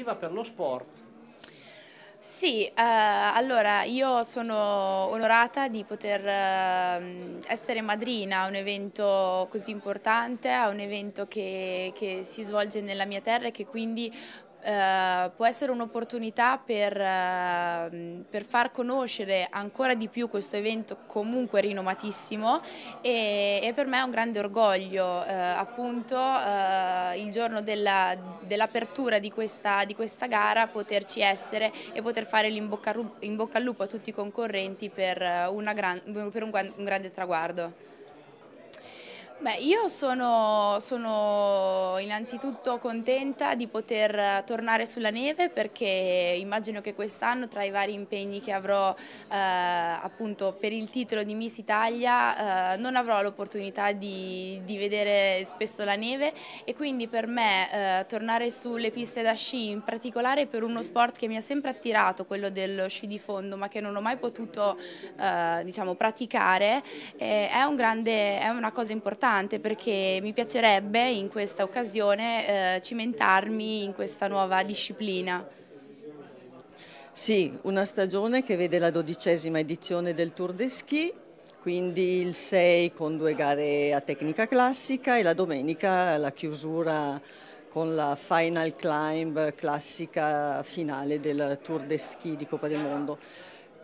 attiva per lo sport. Sì, eh, allora io sono onorata di poter eh, essere madrina a un evento così importante, a un evento che, che si svolge nella mia terra e che quindi eh, può essere un'opportunità per, uh, per, far conoscere ancora di più questo evento comunque rinomatissimo e, e per me è un grande orgoglio uh, appunto eh, il giorno dell'apertura dell di, di, questa, gara poterci essere e poter fare l'in bocca al lupo a tutti i concorrenti per, gran, per un, un grande traguardo. Beh, io sono, sono, innanzitutto contenta di poter tornare sulla neve perché immagino che quest'anno tra i vari impegni che avrò eh, appunto per il titolo di Miss Italia eh, non avrò l'opportunità di, di, vedere spesso la neve e quindi per me eh, tornare sulle piste da sci in particolare per uno sport che mi ha sempre attirato, quello dello sci di fondo ma che non ho mai potuto eh, diciamo, praticare eh, è, un grande, è una cosa importante importante perché mi piacerebbe in questa occasione eh, cimentarmi in questa nuova disciplina. Sì, una stagione che vede la dodicesima edizione del Tour de Ski, quindi il 6 con due gare a tecnica classica e la domenica la chiusura con la final climb classica finale del Tour de Ski di Coppa del Mondo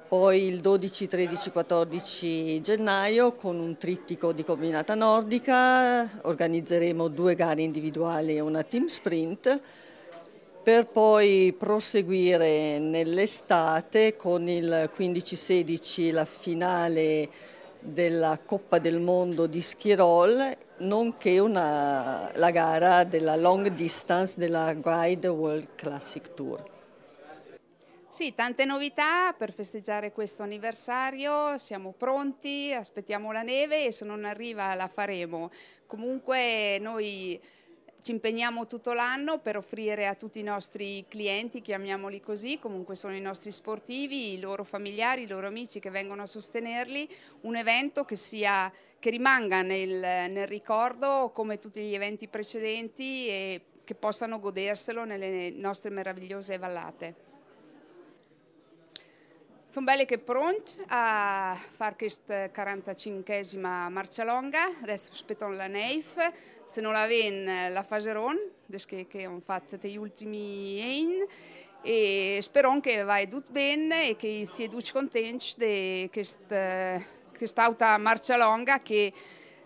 poi il 12, 13, 14 gennaio con un trittico di combinata nordica organizzeremo due gare individuali e una team sprint per poi proseguire nell'estate con il 15-16 la finale della Coppa del Mondo di Schirol nonché una, la gara della long distance della Guide World Classic Tour. Sì, tante novità per festeggiare questo anniversario, siamo pronti, aspettiamo la neve e se non arriva la faremo. Comunque noi ci impegniamo tutto l'anno per offrire a tutti i nostri clienti, chiamiamoli così, comunque sono i nostri sportivi, i loro familiari, i loro amici che vengono a sostenerli, un evento che, sia, che rimanga nel, nel ricordo come tutti gli eventi precedenti e che possano goderselo nelle nostre meravigliose vallate. Sono belle che pronti a fare questa 45esima marcia longa, adesso aspettano la Neif, se non la ven la faceron, che, che hanno fatto gli ultimi anni e spero che vada tutto bene e che si educi contenti di questa, questa marcia longa che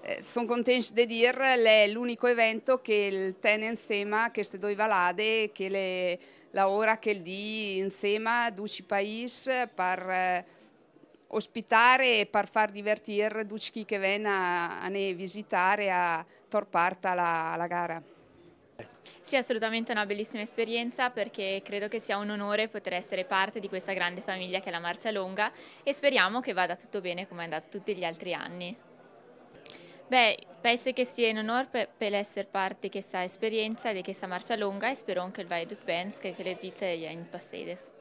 eh, sono contenta di dire che è l'unico evento che il ten insieme, queste due valade, che le, la che il di insieme, a duci paesi, per eh, ospitare e per far divertire tutti chi che viene a, a ne visitare a torparta alla, alla gara. Sì, assolutamente una bellissima esperienza perché credo che sia un onore poter essere parte di questa grande famiglia che è la Marcia Longa e speriamo che vada tutto bene come è andato tutti gli altri anni. Beh, penso che sia un onore per, per essere parte di questa esperienza, e di questa marcia lunga e spero anche il Vaidut Benz che le site in passedes.